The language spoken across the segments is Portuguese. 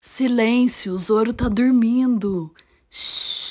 Silêncio, o Zoro tá dormindo. Shhh.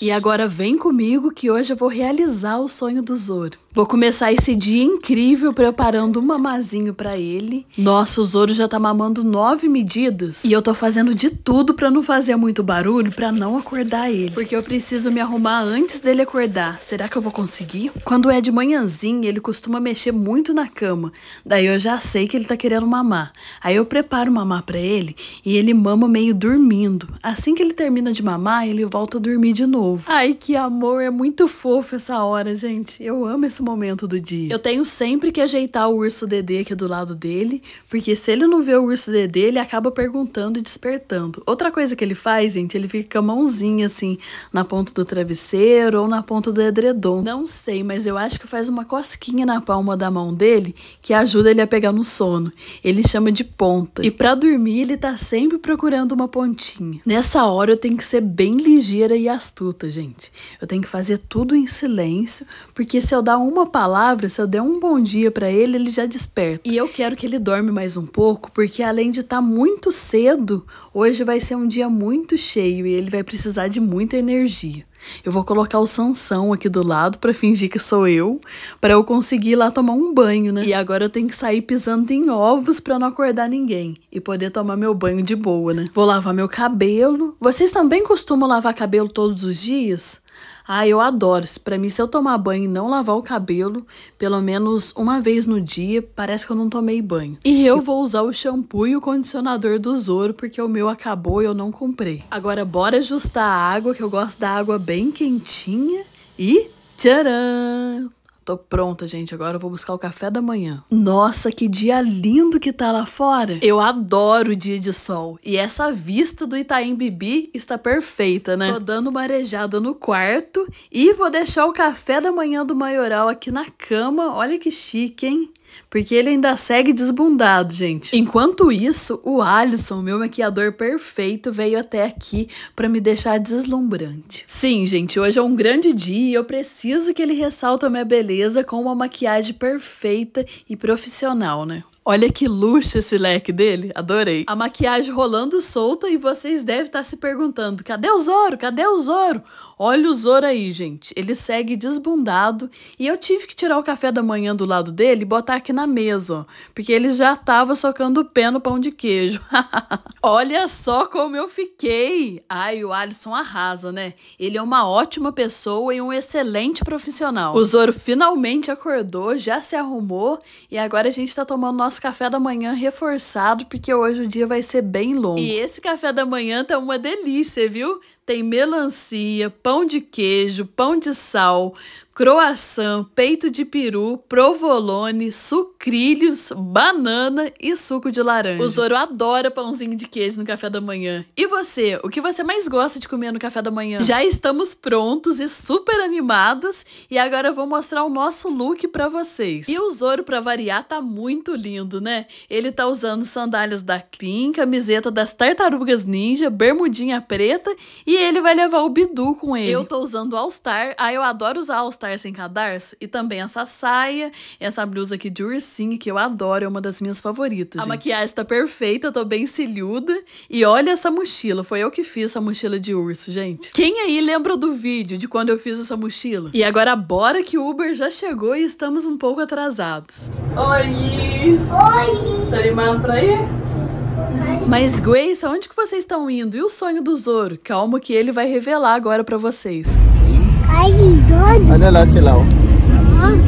E agora vem comigo que hoje eu vou realizar o sonho do Zoro. Vou começar esse dia incrível preparando um mamazinho para ele. Nossa, o Zoro já tá mamando nove medidas e eu tô fazendo de tudo para não fazer muito barulho, para não acordar ele, porque eu preciso me arrumar antes dele acordar. Será que eu vou conseguir? Quando é de manhãzinha, ele costuma mexer muito na cama. Daí eu já sei que ele tá querendo mamar. Aí eu preparo mamar para ele e ele mama meio dormindo. Assim que ele termina de mamar, ele volta a dormir de novo novo. Ai, que amor, é muito fofo essa hora, gente. Eu amo esse momento do dia. Eu tenho sempre que ajeitar o urso Dedê aqui do lado dele, porque se ele não vê o urso Dedê, ele acaba perguntando e despertando. Outra coisa que ele faz, gente, ele fica com a mãozinha assim na ponta do travesseiro ou na ponta do edredom. Não sei, mas eu acho que faz uma cosquinha na palma da mão dele que ajuda ele a pegar no sono. Ele chama de ponta. E para dormir, ele tá sempre procurando uma pontinha. Nessa hora eu tenho que ser bem ligeira e astuta gente. Eu tenho que fazer tudo em silêncio, porque se eu dar uma palavra, se eu der um bom dia para ele, ele já desperta. E eu quero que ele dorme mais um pouco, porque além de estar tá muito cedo, hoje vai ser um dia muito cheio e ele vai precisar de muita energia. Eu vou colocar o Sansão aqui do lado para fingir que sou eu, para eu conseguir ir lá tomar um banho, né? E agora eu tenho que sair pisando em ovos para não acordar ninguém e poder tomar meu banho de boa, né? Vou lavar meu cabelo. Vocês também costumam lavar cabelo todos os dias? Ah, eu adoro. Para mim, se eu tomar banho e não lavar o cabelo, pelo menos uma vez no dia, parece que eu não tomei banho. E eu vou usar o shampoo e o condicionador do Zoro, porque o meu acabou e eu não comprei. Agora, bora ajustar a água, que eu gosto da água bem quentinha. E tcharam! Tô pronta, gente. Agora eu vou buscar o café da manhã. Nossa, que dia lindo que tá lá fora. Eu adoro o dia de sol. E essa vista do Itaim Bibi está perfeita, né? Tô dando uma arejada no quarto e vou deixar o café da manhã do Maioral aqui na cama. Olha que chique, hein? Porque ele ainda segue desbundado, gente. Enquanto isso, o Alisson, meu maquiador perfeito, veio até aqui para me deixar deslumbrante. Sim, gente, hoje é um grande dia e eu preciso que ele ressalte a minha beleza beleza com uma maquiagem perfeita e profissional, né? Olha que luxo esse leque dele, adorei. A maquiagem rolando solta e vocês devem estar tá se perguntando, cadê o Zoro? Cadê o Zoro? Olha o Zoro aí, gente. Ele segue desbundado e eu tive que tirar o café da manhã do lado dele e botar aqui na mesa, ó, porque ele já tava socando o pé no pão de queijo. Olha só como eu fiquei. Ai, o Alisson arrasa, né? Ele é uma ótima pessoa e um excelente profissional. O Zoro finalmente acordou, já se arrumou e agora a gente tá tomando nosso nosso café da manhã reforçado, porque hoje o dia vai ser bem longo. E esse café da manhã tá uma delícia, viu? tem melancia, pão de queijo, pão de sal, croissant, peito de peru, provolone, sucrilhos, banana e suco de laranja. O Zoro adora pãozinho de queijo no café da manhã. E você, o que você mais gosta de comer no café da manhã? Já estamos prontos e super animados e agora eu vou mostrar o nosso look para vocês. E o Zoro para variar tá muito lindo, né? Ele tá usando sandálias da Clean, camiseta das Tartarugas Ninja, bermudinha preta e ele vai levar o Bidu com ele. Eu tô usando All Star. Ah, eu adoro usar All Star sem cadarço. E também essa saia, essa blusa aqui de ursinho, que eu adoro, é uma das minhas favoritas. A gente. maquiagem tá perfeita, eu tô bem cilhuda E olha essa mochila. Foi eu que fiz essa mochila de urso, gente. Quem aí lembra do vídeo de quando eu fiz essa mochila? E agora, bora que o Uber já chegou e estamos um pouco atrasados. Oi! Oi! Tá animado pra ir? Mas Grace, aonde que vocês estão indo? E o sonho do Zoro? Calma que ele vai revelar agora para vocês. Olha lá, sei lá. Ó.